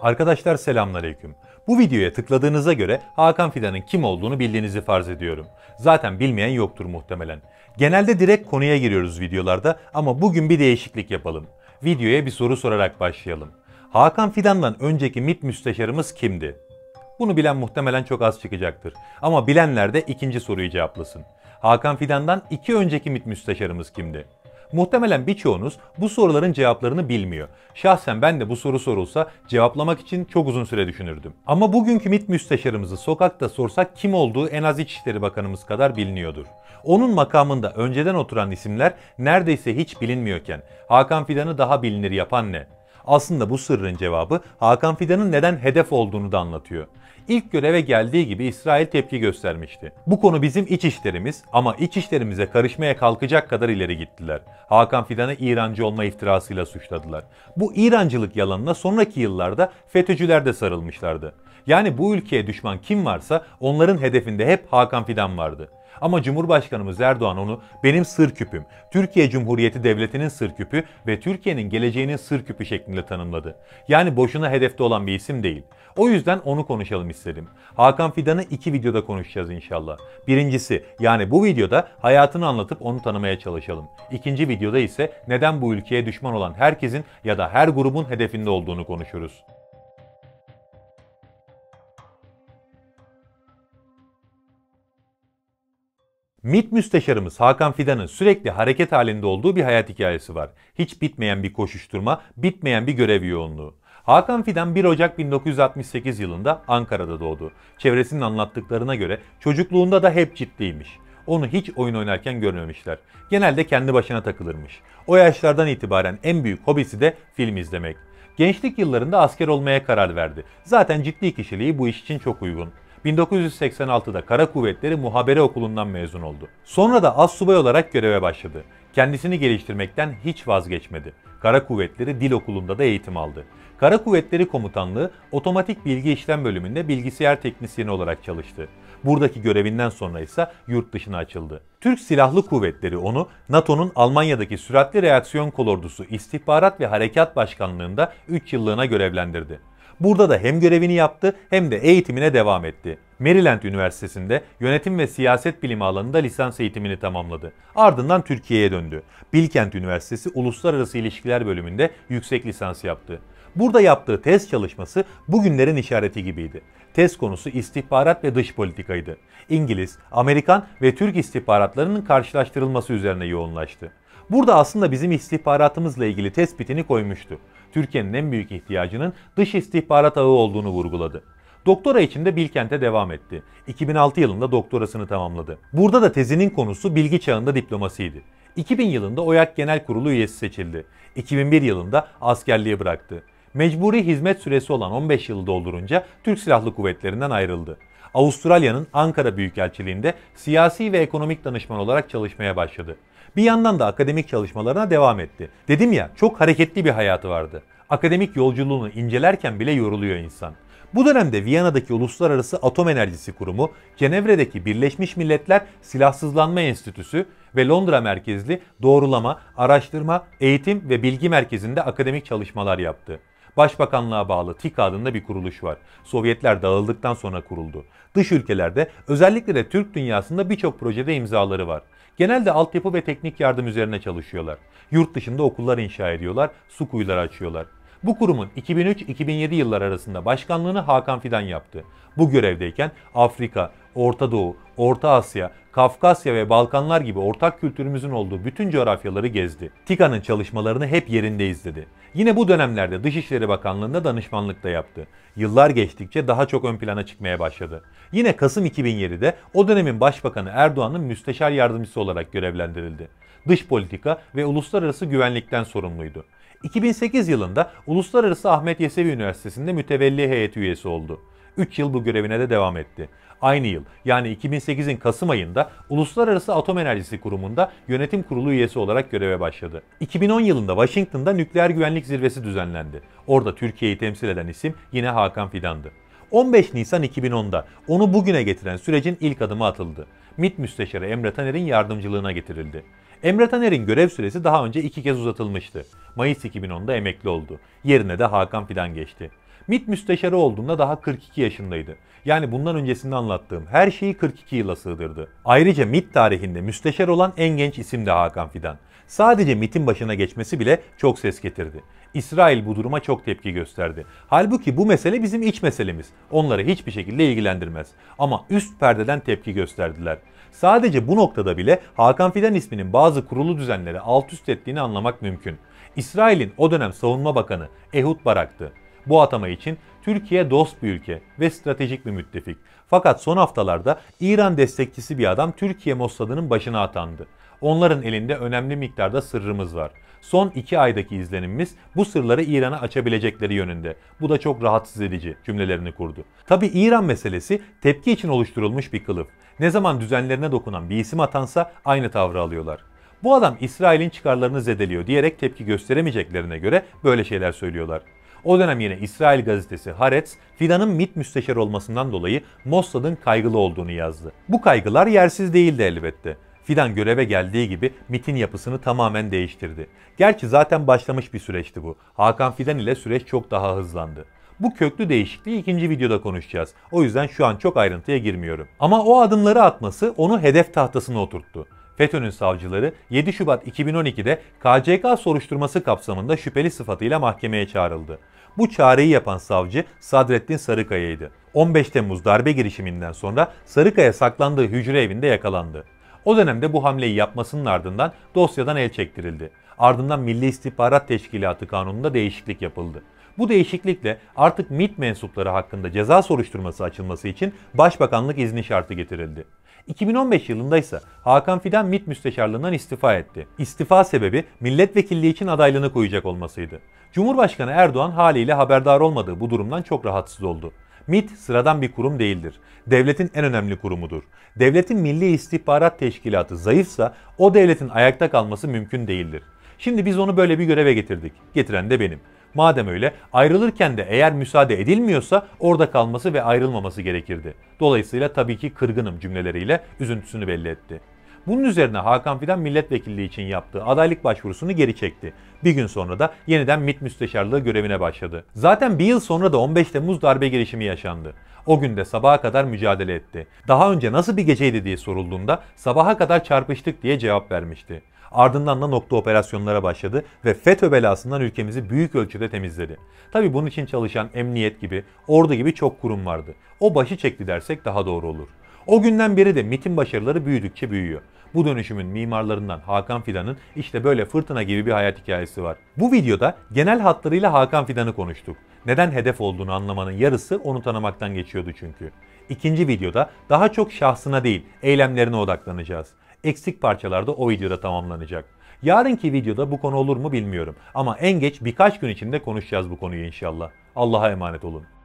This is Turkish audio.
Arkadaşlar selamünaleyküm. Bu videoya tıkladığınıza göre Hakan Fidan'ın kim olduğunu bildiğinizi farz ediyorum. Zaten bilmeyen yoktur muhtemelen. Genelde direkt konuya giriyoruz videolarda ama bugün bir değişiklik yapalım. Videoya bir soru sorarak başlayalım. Hakan Fidan'dan önceki MİT müsteşarımız kimdi? Bunu bilen muhtemelen çok az çıkacaktır. Ama bilenler de ikinci soruyu cevaplasın. Hakan Fidan'dan iki önceki MİT müsteşarımız kimdi? Muhtemelen birçoğunuz bu soruların cevaplarını bilmiyor. Şahsen ben de bu soru sorulsa cevaplamak için çok uzun süre düşünürdüm. Ama bugünkü mit müsteşarımızı sokakta sorsak kim olduğu en az İçişleri Bakanımız kadar biliniyordur. Onun makamında önceden oturan isimler neredeyse hiç bilinmiyorken Hakan Fidan'ı daha bilinir yapan ne? Aslında bu sırrın cevabı Hakan Fidan'ın neden hedef olduğunu da anlatıyor ilk göreve geldiği gibi İsrail tepki göstermişti. Bu konu bizim iç işlerimiz ama iç işlerimize karışmaya kalkacak kadar ileri gittiler. Hakan Fidan'ı İrancı olma iftirasıyla suçladılar. Bu İrancılık yalanına sonraki yıllarda FETÖ'cüler de sarılmışlardı. Yani bu ülkeye düşman kim varsa onların hedefinde hep Hakan Fidan vardı. Ama Cumhurbaşkanımız Erdoğan onu benim sır küpüm, Türkiye Cumhuriyeti Devleti'nin sır küpü ve Türkiye'nin geleceğinin sır küpü şeklinde tanımladı. Yani boşuna hedefte olan bir isim değil. O yüzden onu konuşalım istedim. Hakan Fidan'ı iki videoda konuşacağız inşallah. Birincisi yani bu videoda hayatını anlatıp onu tanımaya çalışalım. İkinci videoda ise neden bu ülkeye düşman olan herkesin ya da her grubun hedefinde olduğunu konuşuruz. MİT müsteşarımız Hakan Fidan'ın sürekli hareket halinde olduğu bir hayat hikayesi var. Hiç bitmeyen bir koşuşturma, bitmeyen bir görev yoğunluğu. Hakan Fidan 1 Ocak 1968 yılında Ankara'da doğdu. Çevresinin anlattıklarına göre çocukluğunda da hep ciddiymiş. Onu hiç oyun oynarken görmemişler. Genelde kendi başına takılırmış. O yaşlardan itibaren en büyük hobisi de film izlemek. Gençlik yıllarında asker olmaya karar verdi. Zaten ciddi kişiliği bu iş için çok uygun. 1986'da Kara Kuvvetleri Muhabere Okulu'ndan mezun oldu. Sonra da Az Subay olarak göreve başladı. Kendisini geliştirmekten hiç vazgeçmedi. Kara Kuvvetleri Dil Okulu'nda da eğitim aldı. Kara Kuvvetleri Komutanlığı Otomatik Bilgi İşlem Bölümünde bilgisayar teknisyeni olarak çalıştı. Buradaki görevinden sonra ise yurt dışına açıldı. Türk Silahlı Kuvvetleri onu NATO'nun Almanya'daki süratli reaksiyon kolordusu İstihbarat ve Harekat Başkanlığı'nda 3 yıllığına görevlendirdi. Burada da hem görevini yaptı hem de eğitimine devam etti. Maryland Üniversitesi'nde yönetim ve siyaset bilimi alanında lisans eğitimini tamamladı. Ardından Türkiye'ye döndü. Bilkent Üniversitesi Uluslararası İlişkiler bölümünde yüksek lisans yaptı. Burada yaptığı tez çalışması bugünlerin işareti gibiydi. Tez konusu istihbarat ve dış politikaydı. İngiliz, Amerikan ve Türk istihbaratlarının karşılaştırılması üzerine yoğunlaştı. Burada aslında bizim istihbaratımızla ilgili tespitini koymuştu. Türkiye'nin en büyük ihtiyacının dış istihbarat ağı olduğunu vurguladı. Doktora için de Bilkent'e devam etti. 2006 yılında doktorasını tamamladı. Burada da tezinin konusu bilgi çağında diplomasiydi. 2000 yılında OYAK Genel Kurulu üyesi seçildi. 2001 yılında askerliği bıraktı. Mecburi hizmet süresi olan 15 yılı doldurunca Türk Silahlı Kuvvetleri'nden ayrıldı. Avustralya'nın Ankara Büyükelçiliğinde siyasi ve ekonomik danışman olarak çalışmaya başladı. Bir yandan da akademik çalışmalarına devam etti. Dedim ya çok hareketli bir hayatı vardı. Akademik yolculuğunu incelerken bile yoruluyor insan. Bu dönemde Viyana'daki Uluslararası Atom Enerjisi Kurumu, Cenevre'deki Birleşmiş Milletler Silahsızlanma Enstitüsü ve Londra merkezli Doğrulama, Araştırma, Eğitim ve Bilgi Merkezi'nde akademik çalışmalar yaptı. Başbakanlığa bağlı TİK adında bir kuruluş var. Sovyetler dağıldıktan sonra kuruldu. Dış ülkelerde özellikle de Türk dünyasında birçok projede imzaları var. Genelde altyapı ve teknik yardım üzerine çalışıyorlar. Yurt dışında okullar inşa ediyorlar, su kuyuları açıyorlar. Bu kurumun 2003-2007 yıllar arasında başkanlığını Hakan Fidan yaptı. Bu görevdeyken Afrika, Orta Doğu, Orta Asya, Kafkasya ve Balkanlar gibi ortak kültürümüzün olduğu bütün coğrafyaları gezdi. Tika'nın çalışmalarını hep yerinde izledi. Yine bu dönemlerde Dışişleri Bakanlığı'nda danışmanlık da yaptı. Yıllar geçtikçe daha çok ön plana çıkmaya başladı. Yine Kasım 2007'de o dönemin Başbakanı Erdoğan'ın müsteşar yardımcısı olarak görevlendirildi. Dış politika ve uluslararası güvenlikten sorumluydu. 2008 yılında Uluslararası Ahmet Yesevi Üniversitesi'nde mütevelli heyet üyesi oldu. 3 yıl bu görevine de devam etti. Aynı yıl yani 2008'in Kasım ayında Uluslararası Atom Enerjisi Kurumu'nda yönetim kurulu üyesi olarak göreve başladı. 2010 yılında Washington'da nükleer güvenlik zirvesi düzenlendi. Orada Türkiye'yi temsil eden isim yine Hakan Fidan'dı. 15 Nisan 2010'da onu bugüne getiren sürecin ilk adımı atıldı. MİT Müsteşarı Emre Taner'in yardımcılığına getirildi. Emre Taner'in görev süresi daha önce iki kez uzatılmıştı. Mayıs 2010'da emekli oldu. Yerine de Hakan Fidan geçti. MİT müsteşarı olduğunda daha 42 yaşındaydı. Yani bundan öncesinde anlattığım her şeyi 42 yıla sığdırdı. Ayrıca MİT tarihinde müsteşar olan en genç isim de Hakan Fidan. Sadece MIT'in başına geçmesi bile çok ses getirdi. İsrail bu duruma çok tepki gösterdi. Halbuki bu mesele bizim iç meselemiz. Onları hiçbir şekilde ilgilendirmez. Ama üst perdeden tepki gösterdiler. Sadece bu noktada bile Hakan Fidan isminin bazı kurulu düzenleri alt üst ettiğini anlamak mümkün. İsrail'in o dönem savunma bakanı Ehud Barak'tı. Bu atama için Türkiye dost bir ülke ve stratejik bir müttefik. Fakat son haftalarda İran destekçisi bir adam Türkiye Mossadı'nın başına atandı. Onların elinde önemli miktarda sırrımız var. Son iki aydaki izlenimimiz bu sırları İran'a açabilecekleri yönünde. Bu da çok rahatsız edici cümlelerini kurdu. Tabi İran meselesi tepki için oluşturulmuş bir kılıf. Ne zaman düzenlerine dokunan bir isim atansa aynı tavrı alıyorlar. Bu adam İsrail'in çıkarlarını zedeliyor diyerek tepki gösteremeyeceklerine göre böyle şeyler söylüyorlar. O dönem yine İsrail gazetesi Haaretz, Fidan'ın mit müsteşarı olmasından dolayı Mossad'ın kaygılı olduğunu yazdı. Bu kaygılar yersiz değildi elbette. Fidan göreve geldiği gibi MIT'in yapısını tamamen değiştirdi. Gerçi zaten başlamış bir süreçti bu. Hakan Fidan ile süreç çok daha hızlandı. Bu köklü değişikliği ikinci videoda konuşacağız. O yüzden şu an çok ayrıntıya girmiyorum. Ama o adımları atması onu hedef tahtasına oturttu. FETÖ'nün savcıları 7 Şubat 2012'de KCK soruşturması kapsamında şüpheli sıfatıyla mahkemeye çağrıldı. Bu çağrıyı yapan savcı Sadrettin Sarıkaya'ydı. 15 Temmuz darbe girişiminden sonra Sarıkaya saklandığı hücre evinde yakalandı. O dönemde bu hamleyi yapmasının ardından dosyadan el çektirildi. Ardından Milli İstihbarat Teşkilatı kanununda değişiklik yapıldı. Bu değişiklikle artık MIT mensupları hakkında ceza soruşturması açılması için başbakanlık izni şartı getirildi. 2015 yılında ise Hakan Fidan Mit müsteşarlığından istifa etti. İstifa sebebi milletvekilliği için adaylığını koyacak olmasıydı. Cumhurbaşkanı Erdoğan haliyle haberdar olmadığı bu durumdan çok rahatsız oldu. MIT sıradan bir kurum değildir. Devletin en önemli kurumudur. Devletin Milli İstihbarat Teşkilatı zayıfsa o devletin ayakta kalması mümkün değildir. Şimdi biz onu böyle bir göreve getirdik. Getiren de benim. Madem öyle ayrılırken de eğer müsaade edilmiyorsa orada kalması ve ayrılmaması gerekirdi. Dolayısıyla tabii ki kırgınım cümleleriyle üzüntüsünü belli etti. Bunun üzerine Hakan Fidan milletvekilliği için yaptığı adaylık başvurusunu geri çekti. Bir gün sonra da yeniden MİT müsteşarlığı görevine başladı. Zaten bir yıl sonra da 15 Temmuz darbe girişimi yaşandı. O gün de sabaha kadar mücadele etti. Daha önce nasıl bir geceydi diye sorulduğunda sabaha kadar çarpıştık diye cevap vermişti. Ardından da nokta operasyonlara başladı ve FETÖ belasından ülkemizi büyük ölçüde temizledi. Tabi bunun için çalışan emniyet gibi, ordu gibi çok kurum vardı. O başı çekti dersek daha doğru olur. O günden beri de MIT'in başarıları büyüdükçe büyüyor. Bu dönüşümün mimarlarından Hakan Fidan'ın işte böyle fırtına gibi bir hayat hikayesi var. Bu videoda genel hatlarıyla Hakan Fidan'ı konuştuk. Neden hedef olduğunu anlamanın yarısı onu tanımaktan geçiyordu çünkü. İkinci videoda daha çok şahsına değil, eylemlerine odaklanacağız eksik parçalar da o videoda tamamlanacak. Yarınki videoda bu konu olur mu bilmiyorum ama en geç birkaç gün içinde konuşacağız bu konuyu inşallah. Allah'a emanet olun.